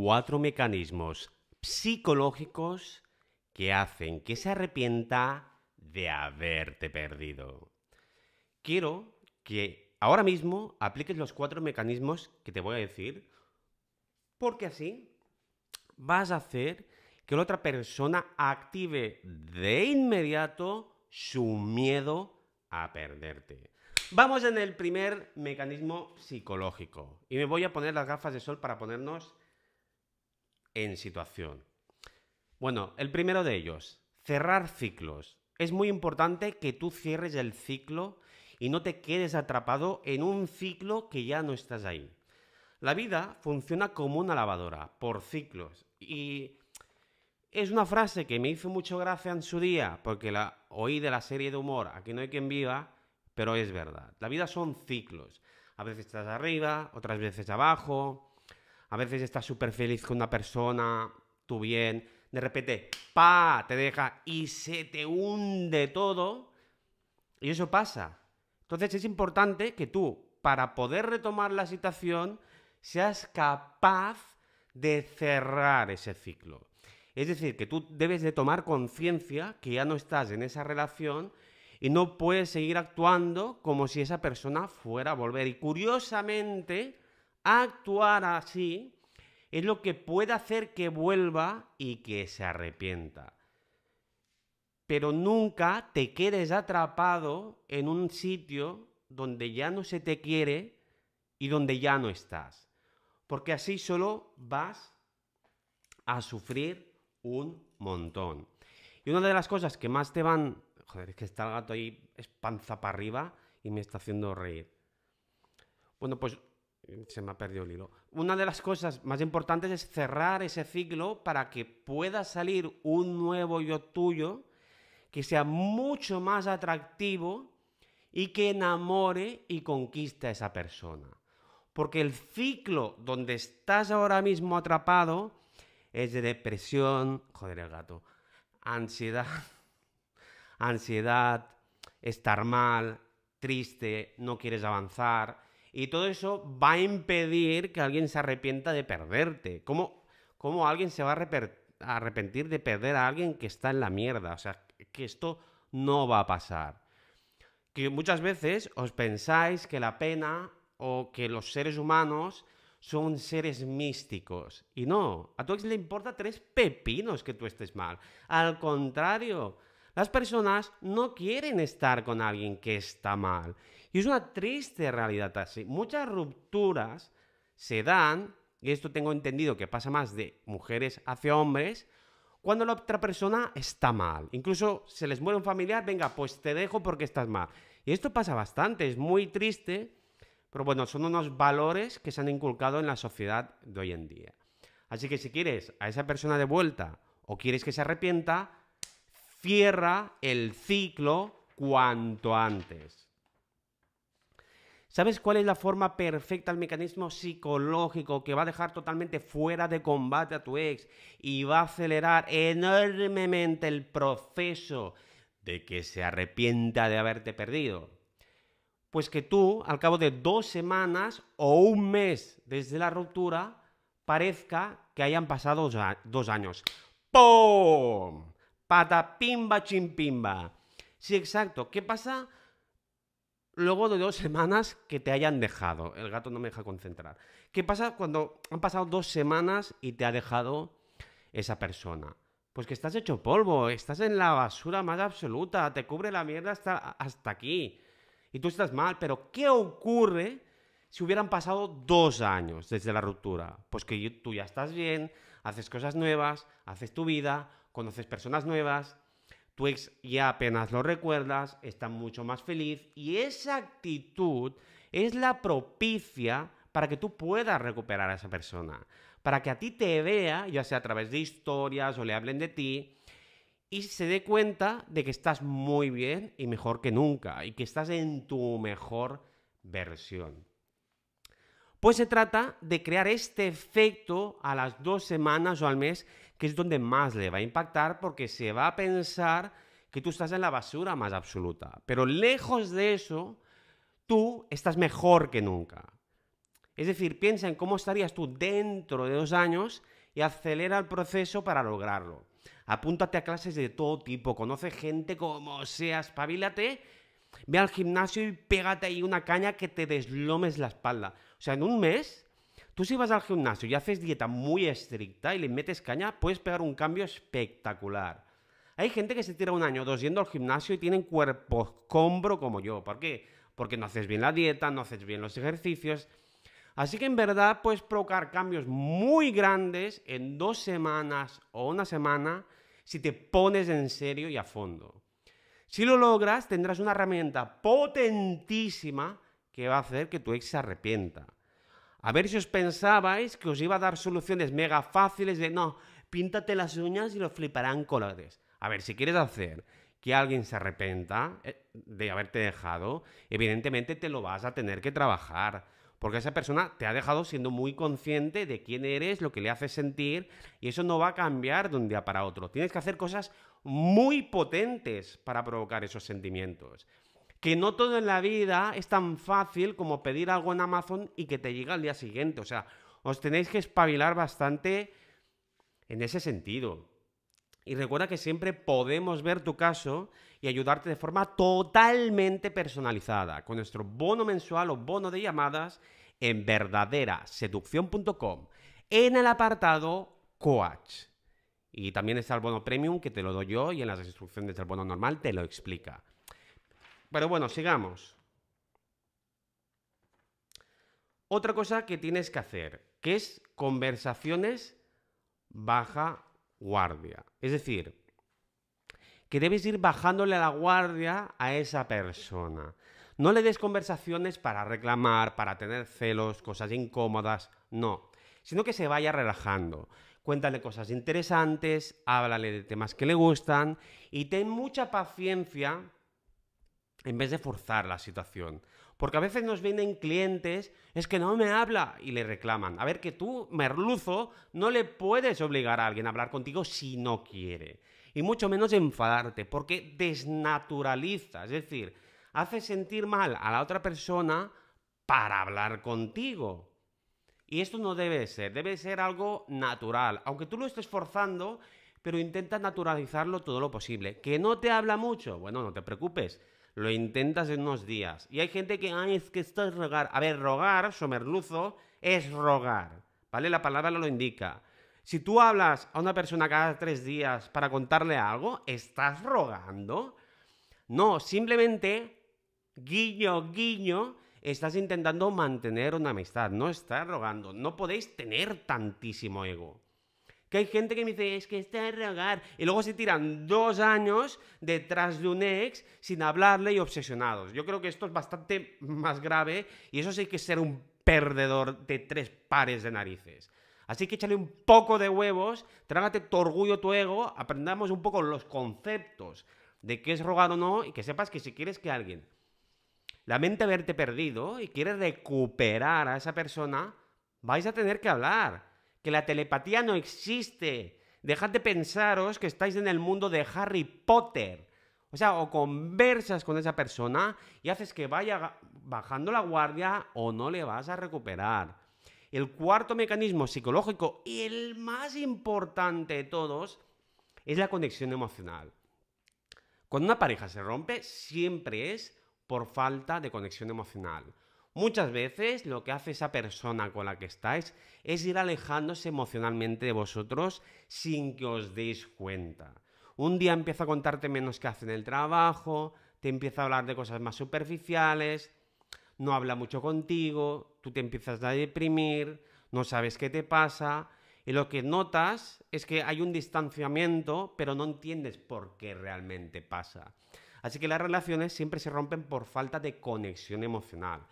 cuatro mecanismos psicológicos que hacen que se arrepienta de haberte perdido. Quiero que ahora mismo apliques los cuatro mecanismos que te voy a decir, porque así vas a hacer que la otra persona active de inmediato su miedo a perderte. Vamos en el primer mecanismo psicológico. Y me voy a poner las gafas de sol para ponernos en situación. Bueno, el primero de ellos, cerrar ciclos. Es muy importante que tú cierres el ciclo y no te quedes atrapado en un ciclo que ya no estás ahí. La vida funciona como una lavadora, por ciclos. Y es una frase que me hizo mucho gracia en su día, porque la oí de la serie de humor Aquí no hay quien viva, pero es verdad. La vida son ciclos. A veces estás arriba, otras veces abajo, a veces estás súper feliz con una persona, tú bien, de repente, pa, te deja y se te hunde todo. Y eso pasa. Entonces es importante que tú, para poder retomar la situación, seas capaz de cerrar ese ciclo. Es decir, que tú debes de tomar conciencia que ya no estás en esa relación y no puedes seguir actuando como si esa persona fuera a volver. Y curiosamente, actuar así es lo que puede hacer que vuelva y que se arrepienta. Pero nunca te quedes atrapado en un sitio donde ya no se te quiere y donde ya no estás. Porque así solo vas a sufrir un montón. Y una de las cosas que más te van... Joder, es que está el gato ahí, es panza para arriba y me está haciendo reír. Bueno, pues se me ha perdido el hilo. Una de las cosas más importantes es cerrar ese ciclo para que pueda salir un nuevo yo tuyo que sea mucho más atractivo y que enamore y conquista a esa persona. Porque el ciclo donde estás ahora mismo atrapado es de depresión, joder el gato, ansiedad, ansiedad, estar mal, triste, no quieres avanzar, y todo eso va a impedir que alguien se arrepienta de perderte. ¿Cómo, alguien se va a arrepentir de perder a alguien que está en la mierda? O sea, que esto no va a pasar. Que muchas veces os pensáis que la pena o que los seres humanos son seres místicos. Y no, a tu ex le importa tres pepinos que tú estés mal. Al contrario, las personas no quieren estar con alguien que está mal. Y es una triste realidad así. Muchas rupturas se dan, y esto tengo entendido que pasa más de mujeres hacia hombres, cuando la otra persona está mal. Incluso se les muere un familiar, venga, pues te dejo porque estás mal. Y esto pasa bastante, es muy triste, pero bueno, son unos valores que se han inculcado en la sociedad de hoy en día. Así que si quieres a esa persona de vuelta o quieres que se arrepienta, cierra el ciclo cuanto antes. ¿Sabes cuál es la forma perfecta, el mecanismo psicológico que va a dejar totalmente fuera de combate a tu ex y va a acelerar enormemente el proceso de que se arrepienta de haberte perdido? Pues que tú, al cabo de dos semanas o un mes desde la ruptura, parezca que hayan pasado dos años. ¡Pum! Pata pimba chimpimba. Sí, exacto. ¿Qué pasa? luego de dos semanas que te hayan dejado. El gato no me deja concentrar. ¿Qué pasa cuando han pasado dos semanas y te ha dejado esa persona? Pues que estás hecho polvo, estás en la basura más absoluta, te cubre la mierda hasta, hasta aquí. Y tú estás mal, pero ¿qué ocurre si hubieran pasado dos años desde la ruptura? Pues que tú ya estás bien, haces cosas nuevas, haces tu vida, conoces personas nuevas, tu ex ya apenas lo recuerdas, está mucho más feliz y esa actitud es la propicia para que tú puedas recuperar a esa persona, para que a ti te vea, ya sea a través de historias o le hablen de ti, y se dé cuenta de que estás muy bien y mejor que nunca, y que estás en tu mejor versión. Pues se trata de crear este efecto a las dos semanas o al mes que es donde más le va a impactar porque se va a pensar que tú estás en la basura más absoluta. Pero lejos de eso, tú estás mejor que nunca. Es decir, piensa en cómo estarías tú dentro de dos años y acelera el proceso para lograrlo. Apúntate a clases de todo tipo, conoce gente como sea, espabilate, ve al gimnasio y pégate ahí una caña que te deslomes la espalda. O sea, en un mes Tú si vas al gimnasio y haces dieta muy estricta y le metes caña, puedes pegar un cambio espectacular. Hay gente que se tira un año o dos yendo al gimnasio y tienen cuerpos combro como yo. ¿Por qué? Porque no haces bien la dieta, no haces bien los ejercicios. Así que en verdad puedes provocar cambios muy grandes en dos semanas o una semana si te pones en serio y a fondo. Si lo logras, tendrás una herramienta potentísima que va a hacer que tu ex se arrepienta. A ver si os pensabais que os iba a dar soluciones mega fáciles de no, píntate las uñas y lo fliparán colores. A ver, si quieres hacer que alguien se arrepenta eh, de haberte dejado, evidentemente te lo vas a tener que trabajar. Porque esa persona te ha dejado siendo muy consciente de quién eres, lo que le hace sentir, y eso no va a cambiar de un día para otro. Tienes que hacer cosas muy potentes para provocar esos sentimientos que no todo en la vida es tan fácil como pedir algo en Amazon y que te llega al día siguiente. O sea, os tenéis que espabilar bastante en ese sentido. Y recuerda que siempre podemos ver tu caso y ayudarte de forma totalmente personalizada con nuestro bono mensual o bono de llamadas en verdaderaseducción.com en el apartado Coach. Y también está el bono premium que te lo doy yo y en las instrucciones del bono normal te lo explica. Pero bueno, sigamos. Otra cosa que tienes que hacer, que es conversaciones baja guardia. Es decir, que debes ir bajándole la guardia a esa persona. No le des conversaciones para reclamar, para tener celos, cosas incómodas, no, sino que se vaya relajando. Cuéntale cosas interesantes, háblale de temas que le gustan y ten mucha paciencia en vez de forzar la situación. Porque a veces nos vienen clientes, es que no me habla y le reclaman. A ver, que tú, merluzo, no le puedes obligar a alguien a hablar contigo si no quiere. Y mucho menos enfadarte, porque desnaturaliza, es decir, hace sentir mal a la otra persona para hablar contigo. Y esto no debe ser, debe ser algo natural. Aunque tú lo estés forzando, pero intenta naturalizarlo todo lo posible. ¿Que no te habla mucho? Bueno, no te preocupes lo intentas en unos días. Y hay gente que, ay, es que esto es rogar. A ver, rogar, somerluzo, es rogar. ¿Vale? La palabra lo indica. Si tú hablas a una persona cada tres días para contarle algo, ¿estás rogando? No, simplemente, guiño, guiño, estás intentando mantener una amistad, no estás rogando. No podéis tener tantísimo ego. Que hay gente que me dice, es que está en rogar. Y luego se tiran dos años detrás de un ex sin hablarle y obsesionados. Yo creo que esto es bastante más grave y eso sí que es ser un perdedor de tres pares de narices. Así que échale un poco de huevos, trágate tu orgullo, tu ego, aprendamos un poco los conceptos de qué es rogar o no y que sepas que si quieres que alguien lamente haberte perdido y quieres recuperar a esa persona, vais a tener que hablar que la telepatía no existe. Dejad de pensaros que estáis en el mundo de Harry Potter. O sea, o conversas con esa persona y haces que vaya bajando la guardia o no le vas a recuperar. El cuarto mecanismo psicológico y el más importante de todos es la conexión emocional. Cuando una pareja se rompe, siempre es por falta de conexión emocional. Muchas veces lo que hace esa persona con la que estáis es ir alejándose emocionalmente de vosotros sin que os deis cuenta. Un día empieza a contarte menos que hace en el trabajo, te empieza a hablar de cosas más superficiales, no habla mucho contigo, tú te empiezas a deprimir, no sabes qué te pasa y lo que notas es que hay un distanciamiento, pero no entiendes por qué realmente pasa. Así que las relaciones siempre se rompen por falta de conexión emocional.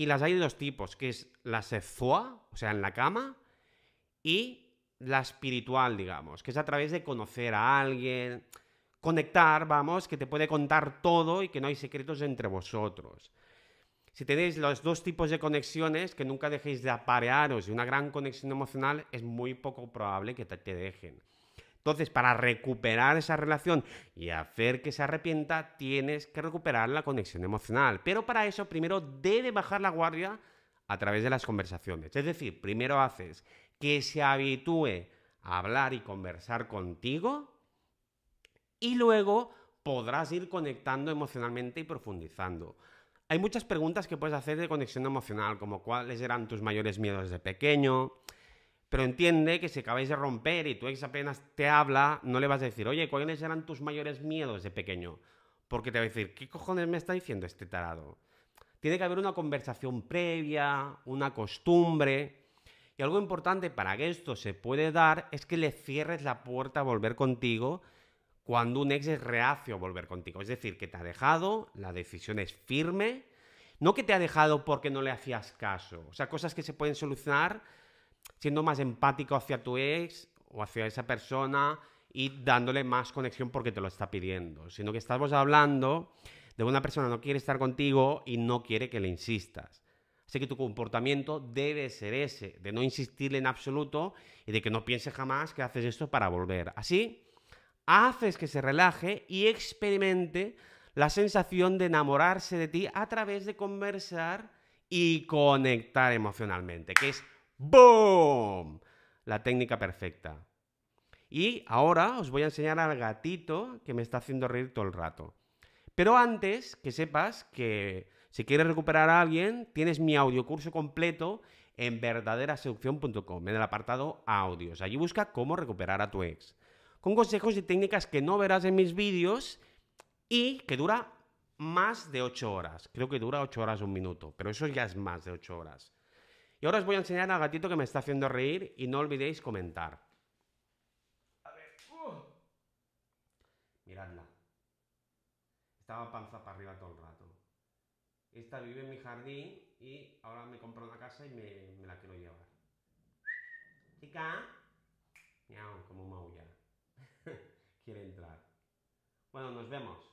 Y las hay de dos tipos, que es la sefoa, o sea, en la cama, y la espiritual, digamos, que es a través de conocer a alguien, conectar, vamos, que te puede contar todo y que no hay secretos entre vosotros. Si tenéis los dos tipos de conexiones, que nunca dejéis de aparearos y una gran conexión emocional, es muy poco probable que te dejen. Entonces, para recuperar esa relación y hacer que se arrepienta, tienes que recuperar la conexión emocional. Pero para eso, primero debe bajar la guardia a través de las conversaciones. Es decir, primero haces que se habitúe a hablar y conversar contigo y luego podrás ir conectando emocionalmente y profundizando. Hay muchas preguntas que puedes hacer de conexión emocional, como cuáles eran tus mayores miedos de pequeño, pero entiende que si acabáis de romper y tu ex apenas te habla, no le vas a decir, oye, ¿cuáles eran tus mayores miedos de pequeño? Porque te va a decir, ¿qué cojones me está diciendo este tarado? Tiene que haber una conversación previa, una costumbre. Y algo importante para que esto se puede dar es que le cierres la puerta a volver contigo cuando un ex es reacio a volver contigo. Es decir, que te ha dejado, la decisión es firme, no que te ha dejado porque no le hacías caso. O sea, cosas que se pueden solucionar siendo más empático hacia tu ex o hacia esa persona y dándole más conexión porque te lo está pidiendo, sino que estamos hablando de una persona que no quiere estar contigo y no quiere que le insistas. Así que tu comportamiento debe ser ese, de no insistirle en absoluto y de que no piense jamás que haces esto para volver. Así, haces que se relaje y experimente la sensación de enamorarse de ti a través de conversar y conectar emocionalmente, que es ¡Boom! La técnica perfecta. Y ahora os voy a enseñar al gatito que me está haciendo reír todo el rato. Pero antes que sepas que si quieres recuperar a alguien, tienes mi audiocurso completo en verdaderaseducción.com, en el apartado audios. Allí busca cómo recuperar a tu ex. Con consejos y técnicas que no verás en mis vídeos y que dura más de 8 horas. Creo que dura 8 horas un minuto, pero eso ya es más de 8 horas. Y ahora os voy a enseñar al gatito que me está haciendo reír y no olvidéis comentar. A ver. Uh. Miradla. Estaba panza para arriba todo el rato. Esta vive en mi jardín y ahora me compro una casa y me, la quiero llevar. Chica. Miau, como maulla. Quiere entrar. Bueno, nos vemos.